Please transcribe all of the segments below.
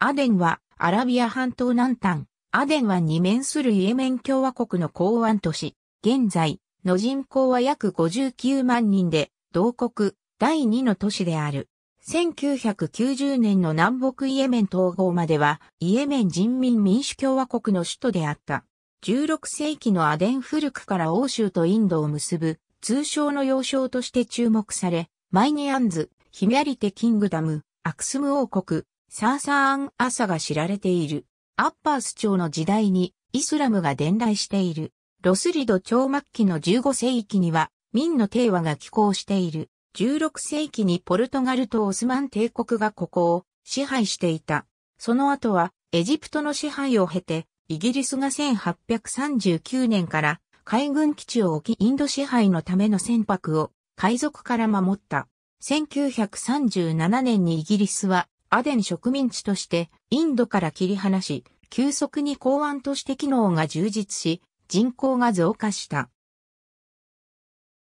アデンはアラビア半島南端、アデンは二面するイエメン共和国の港湾都市。現在の人口は約59万人で、同国第2の都市である。1990年の南北イエメン統合までは、イエメン人民民主共和国の首都であった。16世紀のアデン古くから欧州とインドを結ぶ、通称の要衝として注目され、マイニアンズ、ヒミャリテキングダム、アクスム王国、サーサーン・アサが知られている。アッパース朝の時代にイスラムが伝来している。ロスリド朝末期の15世紀には、明の帝和が寄港している。16世紀にポルトガルとオスマン帝国がここを支配していた。その後はエジプトの支配を経て、イギリスが1839年から海軍基地を置きインド支配のための船舶を海賊から守った。1937年にイギリスはアデン植民地としてインドから切り離し、急速に港湾として機能が充実し、人口が増加した。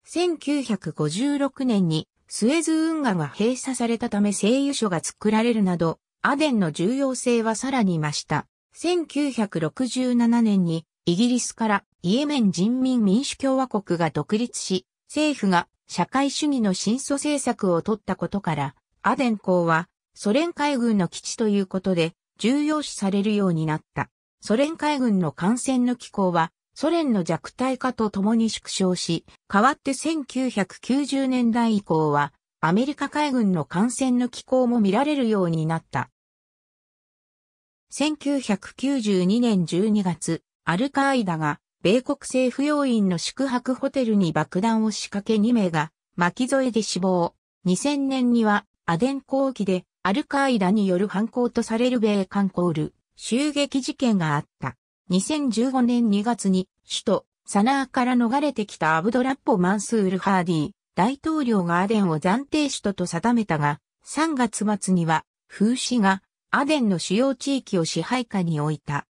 1956年にスエズ運河が閉鎖されたため製油所が作られるなど、アデンの重要性はさらに増した。1967年にイギリスからイエメン人民民主共和国が独立し、政府が社会主義の新素政策を取ったことから、アデン港はソ連海軍の基地ということで重要視されるようになった。ソ連海軍の艦船の機構はソ連の弱体化とともに縮小し、代わって1990年代以降はアメリカ海軍の艦船の機構も見られるようになった。1992年12月、アルカーイダが米国政府要員の宿泊ホテルに爆弾を仕掛け2名が巻き添えで死亡。2000年にはアデン抗議でアルカーイダによる犯行とされる米韓コール、襲撃事件があった。2015年2月に首都サナーから逃れてきたアブドラッポ・マンスール・ハーディ大統領がアデンを暫定首都と定めたが、3月末には風刺がアデンの主要地域を支配下に置いた。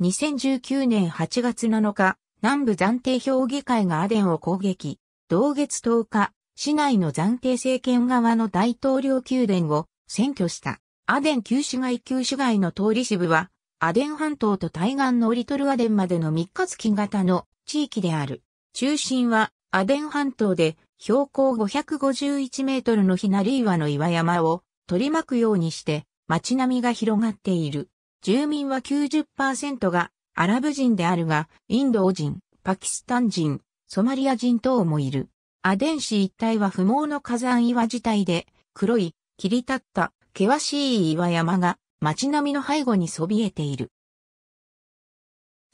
2019年8月7日、南部暫定評議会がアデンを攻撃、同月10日、市内の暫定政権側の大統領宮殿を占拠した。アデン旧市街旧市街の通り支部は、アデン半島と対岸のリトルアデンまでの3日月型の地域である。中心はアデン半島で標高551メートルのひなり岩の岩山を取り巻くようにして街並みが広がっている。住民は90%がアラブ人であるが、インド人、パキスタン人、ソマリア人等もいる。アデン市一帯は不毛の火山岩自体で、黒い、切り立った、険しい岩山が、街並みの背後にそびえている。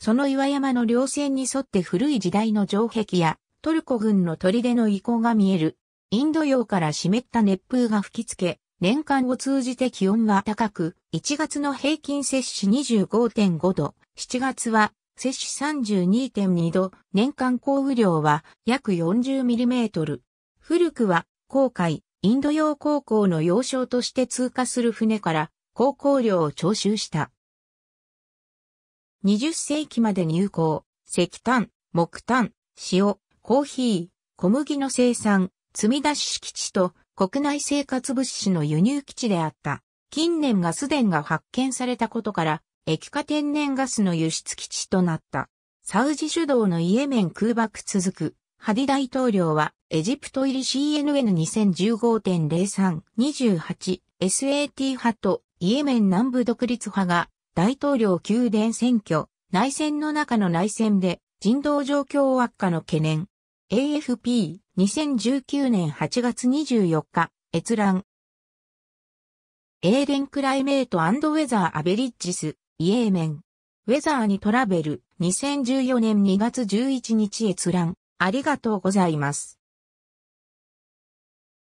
その岩山の稜線に沿って古い時代の城壁や、トルコ軍の砦の遺構が見える。インド洋から湿った熱風が吹きつけ、年間を通じて気温が高く、1月の平均摂氏25.5度、7月は摂取32.2度、年間降雨量は約4 0トル。古くは、航海、インド洋航行の要衝として通過する船から、航行量を徴収した。20世紀まで入港、石炭、木炭、塩、コーヒー、小麦の生産、積み出し敷地と国内生活物資の輸入基地であった。近年ガス田が発見されたことから、液化天然ガスの輸出基地となった。サウジ主導のイエメン空爆続く、ハディ大統領は、エジプト入り CNN2015.0328、SAT 派とイエメン南部独立派が、大統領宮殿選挙、内戦の中の内戦で、人道状況悪化の懸念。AFP、2019年8月24日、閲覧。エーデンクライメートウェザーアベリッジス。イエーメン。ウェザーにトラベル、2014年2月11日閲覧、ありがとうございます。